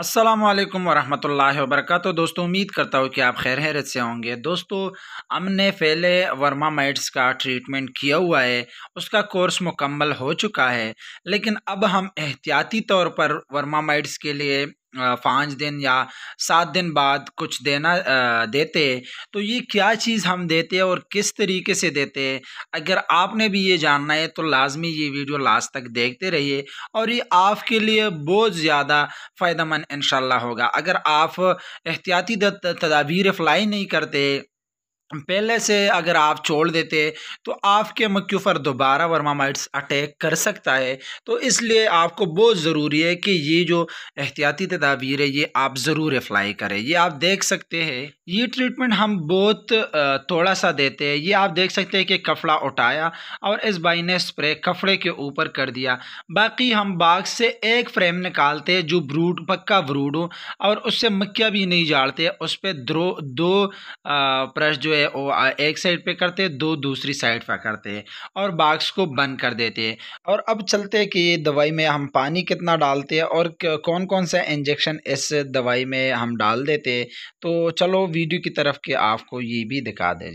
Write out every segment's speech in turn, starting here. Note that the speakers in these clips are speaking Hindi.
अस्सलाम वालेकुम वरहमतुल्लाहि वबरकatuh दोस्तों उम्मीद करता हूँ कि आप खैर हैरत से होंगे दोस्तों हमने पहले वर्मा माइट्स का ट्रीटमेंट किया हुआ है उसका कोर्स मुकम्मल हो चुका है लेकिन अब हम एहतियाती तौर पर वर्मा माइट्स के लिए पाँच दिन या सात दिन बाद कुछ देना देते तो ये क्या चीज़ हम देते हैं और किस तरीके से देते हैं अगर आपने भी ये जानना है तो लाजमी ये वीडियो लास्ट तक देखते रहिए और ये आपके लिए बहुत ज़्यादा फ़ायदा मंद होगा अगर आप एहतियाती तदाबीर अप्लाई नहीं करते पहले से अगर आप छोड़ देते तो आपके मक्यू पर दोबारा वर्मामाइट्स अटैक कर सकता है तो इसलिए आपको बहुत ज़रूरी है कि ये जो एहतियाती तदाबीर है ये आप ज़रूर अप्लाई करें ये आप देख सकते हैं ये ट्रीटमेंट हम बहुत थोड़ा सा देते हैं ये आप देख सकते हैं कि कफड़ा उठाया और इस बाई ने स्प्रे कफड़े के ऊपर कर दिया बाकी हम बाग से एक फ्रेम निकालते जो ब्रूड पक्का ब्रूड हो और उससे मक्या भी नहीं जाड़ते उस पर दो ब्रश जो है है वो एक साइड पे करते हैं दो दूसरी साइड पर करते हैं और बाक्स को बंद कर देते हैं और अब चलते हैं कि दवाई में हम पानी कितना डालते हैं और कौन कौन सा इंजेक्शन इस दवाई में हम डाल देते हैं तो चलो वीडियो की तरफ के आपको ये भी दिखा दें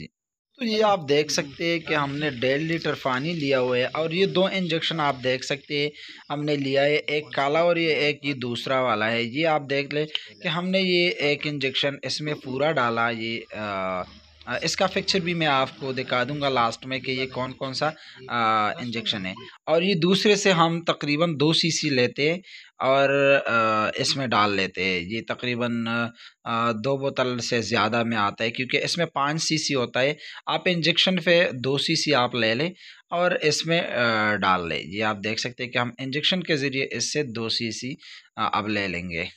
तो ये आप देख सकते हैं कि हमने डेढ़ लीटर पानी लिया हुआ है और ये दो इंजेक्शन आप देख सकते हैं हमने लिया है एक काला और ये एक ये दूसरा वाला है ये आप देख ले कि हमने ये एक इंजेक्शन इसमें पूरा डाला ये आ, Uh, इसका पिक्चर भी मैं आपको दिखा दूंगा लास्ट में कि ये कौन कौन सा इंजेक्शन uh, है और ये दूसरे से हम तकरीबन दो सीसी लेते हैं और uh, इसमें डाल लेते हैं ये तकरीबन दो बोतल से ज़्यादा में आता है क्योंकि इसमें पाँच सीसी होता है आप इंजेक्शन पे दो सीसी आप ले लें और इसमें डाल लें ये आप देख सकते हैं कि हम इंजेक्शन के ज़रिए इससे दो सीसी अब ले लेंगे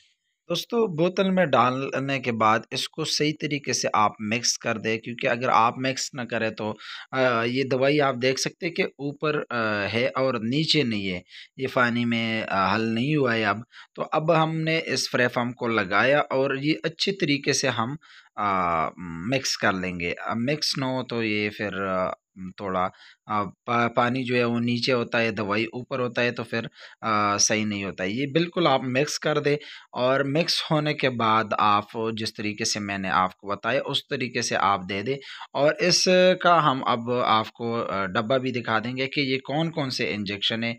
दोस्तों बोतल में डालने के बाद इसको सही तरीके से आप मिक्स कर दें क्योंकि अगर आप मिक्स ना करें तो ये दवाई आप देख सकते हैं कि ऊपर है और नीचे नहीं है ये पानी में हल नहीं हुआ है अब तो अब हमने इस फ्रेफाम को लगाया और ये अच्छे तरीके से हम मिक्स कर लेंगे अब मिक्स ना हो तो ये फिर थोड़ा पा, पानी जो है वो नीचे होता है दवाई ऊपर होता है तो फिर आ, सही नहीं होता है ये बिल्कुल आप मिक्स कर दें और मिक्स होने के बाद आप जिस तरीके से मैंने आपको बताया उस तरीके से आप दे दें और इसका हम अब आपको डब्बा भी दिखा देंगे कि ये कौन कौन से इंजेक्शन है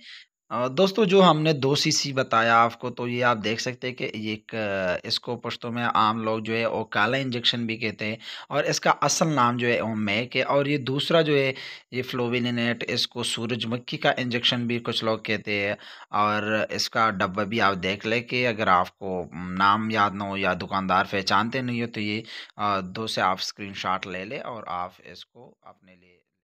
दोस्तों जो हमने दो सीसी बताया आपको तो ये आप देख सकते हैं कि ये एक इसको पश्तों में आम लोग जो है वो काला इंजेक्शन भी कहते हैं और इसका असल नाम जो है मैक है और ये दूसरा जो है ये फ्लोविनिनेट इसको सूरजमुखी का इंजेक्शन भी कुछ लोग कहते हैं और इसका डब्बा भी आप देख लें कि अगर आपको नाम याद ना हो या दुकानदार पहचानते नहीं हो तो ये दो से आप शॉट ले लें और आप इसको अपने लिए